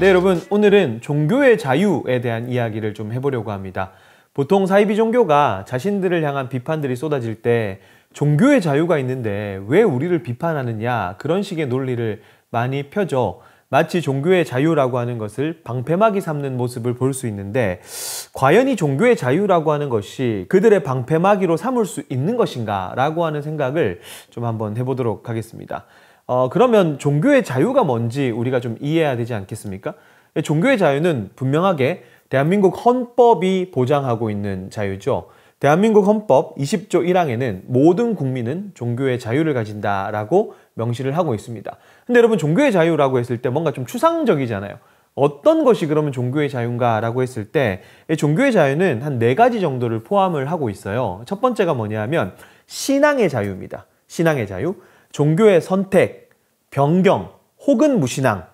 네 여러분 오늘은 종교의 자유에 대한 이야기를 좀 해보려고 합니다. 보통 사이비 종교가 자신들을 향한 비판들이 쏟아질 때 종교의 자유가 있는데 왜 우리를 비판하느냐 그런 식의 논리를 많이 펴죠. 마치 종교의 자유라고 하는 것을 방패막이 삼는 모습을 볼 수 있는데 과연 이 종교의 자유라고 하는 것이 그들의 방패막이로 삼을 수 있는 것인가 라고 하는 생각을 좀 한번 해보도록 하겠습니다. 어, 그러면 종교의 자유가 뭔지 우리가 좀 이해해야 되지 않겠습니까? 예, 종교의 자유는 분명하게 대한민국 헌법이 보장하고 있는 자유죠. 대한민국 헌법 20조 1항에는 모든 국민은 종교의 자유를 가진다라고 명시를 하고 있습니다. 근데 여러분 종교의 자유라고 했을 때 뭔가 좀 추상적이잖아요. 어떤 것이 그러면 종교의 자유인가라고 했을 때 예, 종교의 자유는 한 네 가지 정도를 포함을 하고 있어요. 첫 번째가 뭐냐면 하 신앙의 자유입니다. 신앙의 자유. 종교의 선택, 변경 혹은 무신앙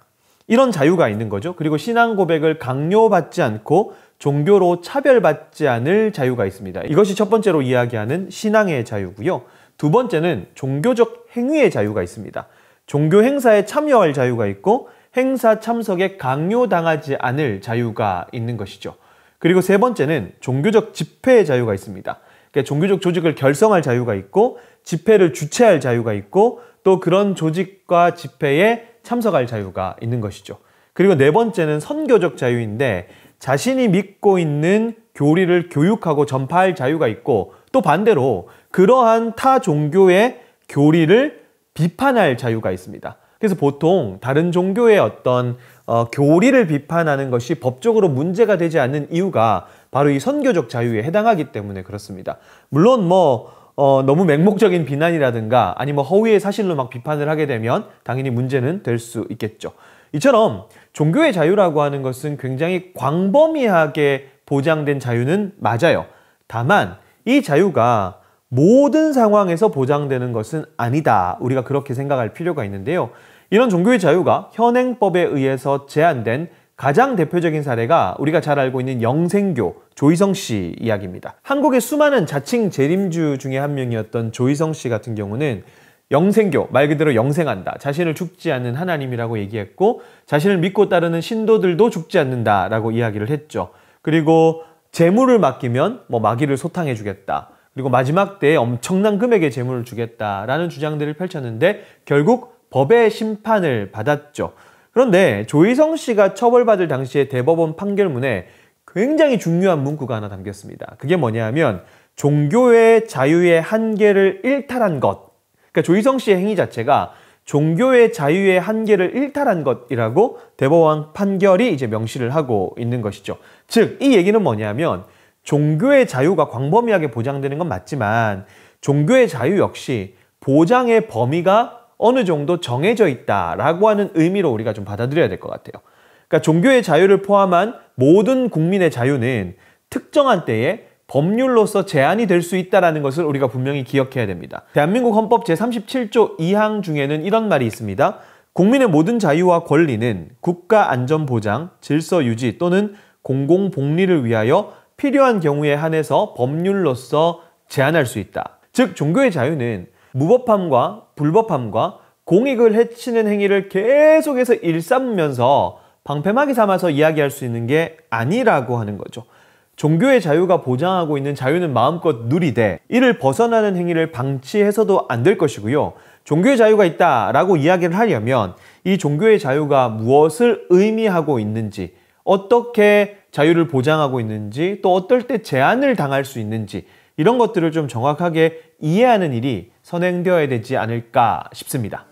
이런 자유가 있는 거죠. 그리고 신앙 고백을 강요받지 않고 종교로 차별받지 않을 자유가 있습니다. 이것이 첫 번째로 이야기하는 신앙의 자유고요. 두 번째는 종교적 행위의 자유가 있습니다. 종교 행사에 참여할 자유가 있고 행사 참석에 강요당하지 않을 자유가 있는 것이죠. 그리고 세 번째는 종교적 집회의 자유가 있습니다. 그러니까 종교적 조직을 결성할 자유가 있고 집회를 주최할 자유가 있고 또 그런 조직과 집회에 참석할 자유가 있는 것이죠. 그리고 네 번째는 선교적 자유인데 자신이 믿고 있는 교리를 교육하고 전파할 자유가 있고 또 반대로 그러한 타 종교의 교리를 비판할 자유가 있습니다. 그래서 보통 다른 종교의 어떤 어, 교리를 비판하는 것이 법적으로 문제가 되지 않는 이유가 바로 이 선교적 자유에 해당하기 때문에 그렇습니다. 물론 뭐 어, 너무 맹목적인 비난이라든가 아니면 뭐 허위의 사실로 막 비판을 하게 되면 당연히 문제는 될 수 있겠죠. 이처럼 종교의 자유라고 하는 것은 굉장히 광범위하게 보장된 자유는 맞아요. 다만 이 자유가 모든 상황에서 보장되는 것은 아니다. 우리가 그렇게 생각할 필요가 있는데요. 이런 종교의 자유가 현행법에 의해서 제한된 가장 대표적인 사례가 우리가 잘 알고 있는 영생교 조희성 씨 이야기입니다. 한국의 수많은 자칭 재림주 중에 한 명이었던 조희성 씨 같은 경우는 영생교, 말 그대로 영생한다. 자신을 죽지 않는 하나님이라고 얘기했고, 자신을 믿고 따르는 신도들도 죽지 않는다라고 이야기를 했죠. 그리고 재물을 맡기면 뭐 마귀를 소탕해주겠다. 그리고 마지막 때 엄청난 금액의 재물을 주겠다라는 주장들을 펼쳤는데 결국 법의 심판을 받았죠. 그런데 조희성 씨가 처벌받을 당시의 대법원 판결문에 굉장히 중요한 문구가 하나 담겼습니다. 그게 뭐냐면 하 종교의 자유의 한계를 일탈한 것. 그러니까 조희성 씨의 행위 자체가 종교의 자유의 한계를 일탈한 것이라고 대법원 판결이 이제 명시를 하고 있는 것이죠. 즉, 이 얘기는 뭐냐면 종교의 자유가 광범위하게 보장되는 건 맞지만 종교의 자유 역시 보장의 범위가 어느 정도 정해져 있다라고 하는 의미로 우리가 좀 받아들여야 될 것 같아요. 그러니까 종교의 자유를 포함한 모든 국민의 자유는 특정한 때에 법률로서 제한이 될 수 있다는 것을 우리가 분명히 기억해야 됩니다. 대한민국 헌법 제37조 2항 중에는 이런 말이 있습니다. 국민의 모든 자유와 권리는 국가 안전 보장, 질서 유지 또는 공공 복리를 위하여 필요한 경우에 한해서 법률로서 제한할 수 있다. 즉, 종교의 자유는 무법함과 불법함과 공익을 해치는 행위를 계속해서 일삼으면서 방패막이 삼아서 이야기할 수 있는 게 아니라고 하는 거죠. 종교의 자유가 보장하고 있는 자유는 마음껏 누리되 이를 벗어나는 행위를 방치해서도 안 될 것이고요. 종교의 자유가 있다라고 이야기를 하려면 이 종교의 자유가 무엇을 의미하고 있는지 어떻게 자유를 보장하고 있는지 또 어떨 때 제한을 당할 수 있는지 이런 것들을 좀 정확하게 이해하는 일이 선행되어야 되지 않을까 싶습니다.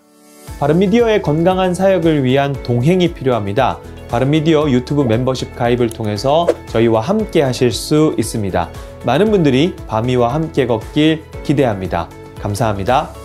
바른미디어의 건강한 사역을 위한 동행이 필요합니다. 바른미디어 유튜브 멤버십 가입을 통해서 저희와 함께 하실 수 있습니다. 많은 분들이 바미와 함께 걷길 기대합니다. 감사합니다.